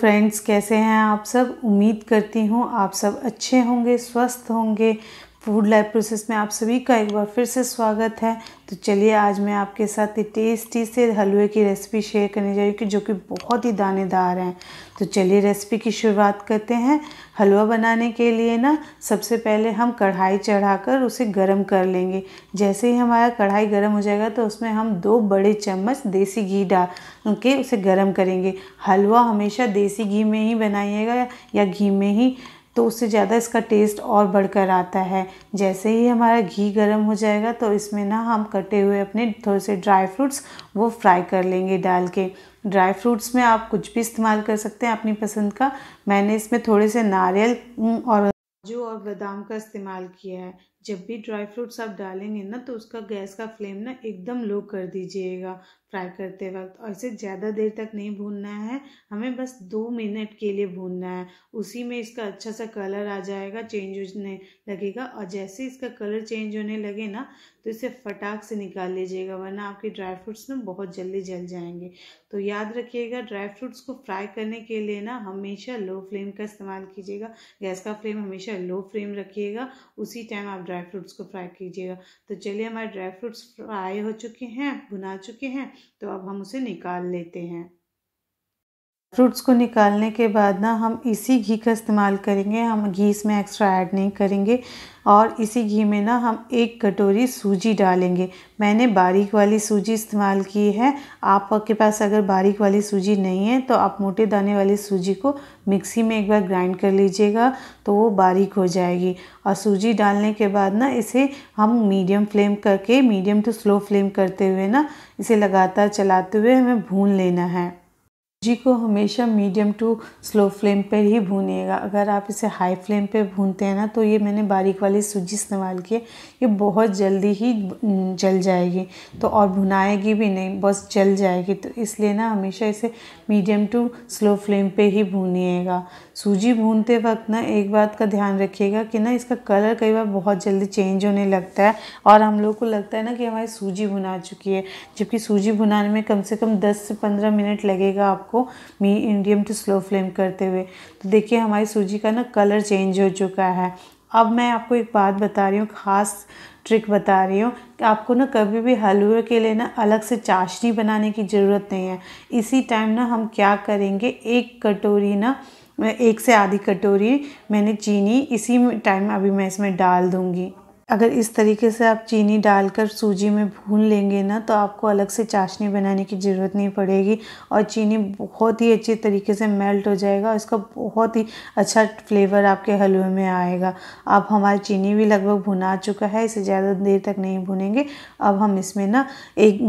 friends कैसे हैं आप सब उम्मीद करती हूँ आप सब अच्छे होंगे स्वस्थ होंगे फूड लाइफ प्रोसेस में आप सभी का एक बार फिर से स्वागत है तो चलिए आज मैं आपके साथ टेस्टी से हलवे की रेसिपी शेयर करने जा रही हूँ जो कि बहुत ही दानेदार हैं तो चलिए रेसिपी की शुरुआत करते हैं हलवा बनाने के लिए ना सबसे पहले हम कढ़ाई चढ़ाकर उसे गर्म कर लेंगे जैसे ही हमारा कढ़ाई गर्म हो जाएगा तो उसमें हम दो बड़े चम्मच देसी घी डाल के उसे गर्म करेंगे हलवा हमेशा देसी घी में ही बनाइएगा या घी में ही तो उससे ज़्यादा इसका टेस्ट और बढ़कर आता है जैसे ही हमारा घी गर्म हो जाएगा तो इसमें ना हम कटे हुए अपने थोड़े से ड्राई फ्रूट्स वो फ्राई कर लेंगे डाल के ड्राई फ्रूट्स में आप कुछ भी इस्तेमाल कर सकते हैं अपनी पसंद का मैंने इसमें थोड़े से नारियल हम्म, और काजू और बादाम का इस्तेमाल किया है जब भी ड्राई फ्रूट्स आप डालेंगे ना तो उसका गैस का फ्लेम ना एकदम लो कर दीजिएगा फ्राई करते वक्त और इसे ज़्यादा देर तक नहीं भूनना है हमें बस दो मिनट के लिए भूनना है उसी में इसका अच्छा सा कलर आ जाएगा चेंज होने लगेगा और जैसे इसका कलर चेंज होने लगे ना तो इसे फटाक से निकाल लीजिएगा वरना आपके ड्राई फ्रूट्स ना बहुत जल्दी जल जाएंगे तो याद रखिएगा ड्राई फ्रूट्स को फ्राई करने के लिए ना हमेशा लो फ्लेम का इस्तेमाल कीजिएगा गैस का फ्लेम हमेशा लो फ्लेम रखिएगा उसी टाइम आप ड्राई फ्रूट्स को फ्राई कीजिएगा तो चलिए हमारे ड्राई फ्रूट्स फ्राई हो चुके हैं भुना चुके हैं तो अब हम उसे निकाल लेते हैं फ्रूट्स को निकालने के बाद ना हम इसी घी का इस्तेमाल करेंगे हम घी इसमें एक्स्ट्रा ऐड नहीं करेंगे और इसी घी में ना हम एक कटोरी सूजी डालेंगे मैंने बारीक वाली सूजी इस्तेमाल की है आपके पास अगर बारीक वाली सूजी नहीं है तो आप मोटे दाने वाली सूजी को मिक्सी में एक बार ग्राइंड कर लीजिएगा तो वो बारीक हो जाएगी और सूजी डालने के बाद ना इसे हम मीडियम फ्लेम करके मीडियम टू स्लो फ्लेम करते हुए ना इसे लगातार चलाते हुए हमें भून लेना है सूजी को हमेशा मीडियम टू स्लो फ्लेम पर ही भूनिएगा अगर आप इसे हाई फ्लेम पर भूनते हैं ना तो ये मैंने बारीक वाली सूजी इस्तेमाल की है ये बहुत जल्दी ही जल जाएगी तो और भुनाएगी भी नहीं बस जल जाएगी तो इसलिए ना हमेशा इसे मीडियम टू स्लो फ्लेम पे ही भूनिएगा सूजी भूनते वक्त ना एक बात का ध्यान रखिएगा कि ना इसका कलर कई बार बहुत जल्दी चेंज होने लगता है और हम लोग को लगता है ना कि हमारी सूजी भुना चुकी है जबकि सूजी भुनाने में कम से कम दस से पंद्रह मिनट लगेगा आपको को मीडियम टू स्लो फ्लेम करते हुए तो देखिए हमारी सूजी का ना कलर चेंज हो चुका है अब मैं आपको एक बात बता रही हूँ ख़ास ट्रिक बता रही हूँ कि आपको ना कभी भी हलवे के लिए ना अलग से चाशनी बनाने की ज़रूरत नहीं है इसी टाइम ना हम क्या करेंगे एक कटोरी ना एक से आधी कटोरी मैंने चीनी इसी टाइम अभी मैं इसमें डाल दूँगी अगर इस तरीके से आप चीनी डालकर सूजी में भून लेंगे ना तो आपको अलग से चाशनी बनाने की ज़रूरत नहीं पड़ेगी और चीनी बहुत ही अच्छे तरीके से मेल्ट हो जाएगा और इसका बहुत ही अच्छा फ्लेवर आपके हलवे में आएगा अब हमारी चीनी भी लगभग भुना चुका है इसे ज़्यादा देर तक नहीं भुनेंगे अब हम इसमें ना एक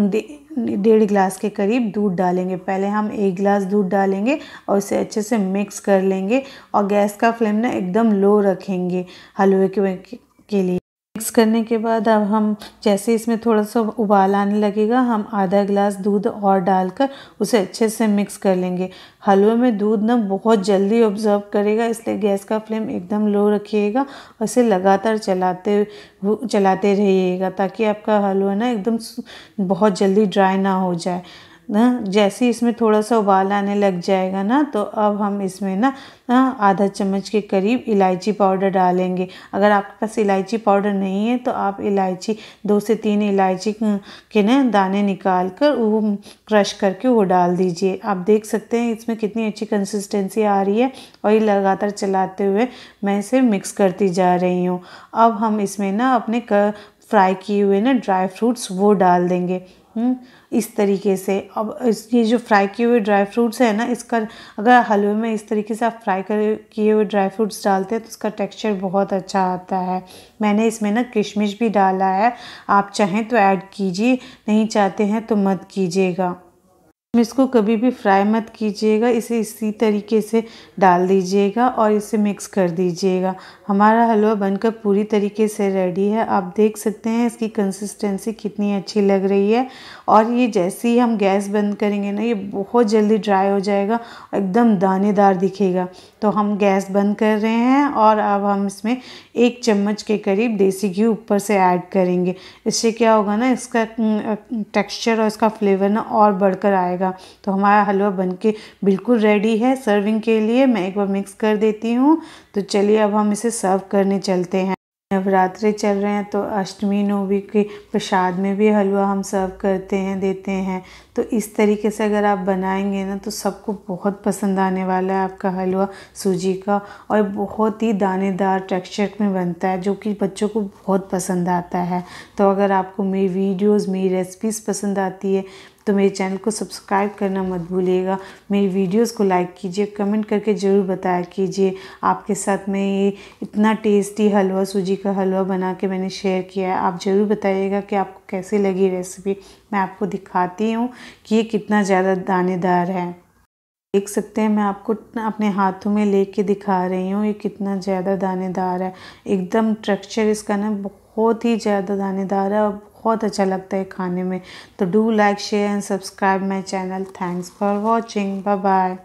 डेढ़ गिलास के करीब दूध डालेंगे पहले हम एक गिलास दूध डालेंगे और इसे अच्छे से मिक्स कर लेंगे और गैस का फ्लेम ना एकदम लो रखेंगे हलवे के लिए मिक्स करने के बाद अब हम जैसे इसमें थोड़ा सा उबाल आने लगेगा हम आधा गिलास दूध और डालकर उसे अच्छे से मिक्स कर लेंगे हलवे में दूध ना बहुत जल्दी ऑब्जर्व करेगा इसलिए गैस का फ्लेम एकदम लो रखिएगा और इसे लगातार चलाते चलाते रहिएगा ताकि आपका हलवा ना एकदम बहुत जल्दी ड्राई ना हो जाए ना जैसे इसमें थोड़ा सा उबाल आने लग जाएगा ना तो अब हम इसमें ना ना आधा चम्मच के करीब इलायची पाउडर डालेंगे अगर आपके पास इलायची पाउडर नहीं है तो आप इलायची दो से तीन इलायची हम्म, के ना दाने निकाल कर वो क्रश करके वो डाल दीजिए आप देख सकते हैं इसमें कितनी अच्छी कंसिस्टेंसी आ रही है और ये लगातार चलाते हुए मैं इसे मिक्स करती जा रही हूँ अब हम इसमें ना अपने फ्राई किए हुए ना ड्राई फ्रूट्स वो डाल देंगे हम्म, इस तरीके से अब इस ये जो फ्राई किए हुए ड्राई फ्रूट्स है ना इसका अगर हलवे में इस तरीके से आप फ्राई कर किए हुए ड्राई फ्रूट्स डालते हैं तो उसका टेक्सचर बहुत अच्छा आता है मैंने इसमें ना किशमिश भी डाला है आप चाहें तो ऐड कीजिए नहीं चाहते हैं तो मत कीजिएगा इसको कभी भी फ्राई मत कीजिएगा इसे इसी तरीके से डाल दीजिएगा और इसे मिक्स कर दीजिएगा हमारा हलवा बनकर पूरी तरीके से रेडी है आप देख सकते हैं इसकी कंसिस्टेंसी कितनी अच्छी लग रही है और ये जैसे ही हम गैस बंद करेंगे ना ये बहुत जल्दी ड्राई हो जाएगा एकदम दानेदार दिखेगा तो हम गैस बंद कर रहे हैं और अब हम इसमें एक चम्मच के करीब देसी घी ऊपर से ऐड करेंगे इससे क्या होगा ना इसका टेक्स्चर और इसका फ्लेवर ना और बढ़कर आएगा जाएगा तो हमारा हलवा बनके बिल्कुल रेडी है सर्विंग के लिए मैं एक बार मिक्स कर देती हूँ तो चलिए अब हम इसे सर्व करने चलते हैं नवरात्रे चल रहे हैं तो अष्टमी नौमी के प्रसाद में भी हलवा हम सर्व करते हैं देते हैं तो इस तरीके से अगर आप बनाएंगे ना तो सबको बहुत पसंद आने वाला है आपका हलवा सूजी का और बहुत ही दानेदार टेक्सचर में बनता है जो कि बच्चों को बहुत पसंद आता है तो अगर आपको मेरी वीडियोस मेरी रेसिपीज़ पसंद आती है तो मेरे चैनल को सब्सक्राइब करना मत भूलिएगा मेरी वीडियोस को लाइक कीजिए कमेंट करके ज़रूर बताया कीजिए आपके साथ मैं ये इतना टेस्टी हलवा सूजी का हलवा बना के मैंने शेयर किया है आप ज़रूर बताइएगा कि आपको कैसे लगी रेसिपी मैं आपको दिखाती हूँ कि ये कितना ज़्यादा दानेदार है देख सकते हैं मैं आपको अपने हाथों में लेके दिखा रही हूँ ये कितना ज़्यादा दानेदार है एकदम स्ट्रक्चर इसका ना बहुत बहुत ही ज़्यादा दानेदार है और बहुत अच्छा लगता है खाने में तो do like share and subscribe my channel thanks for watching bye bye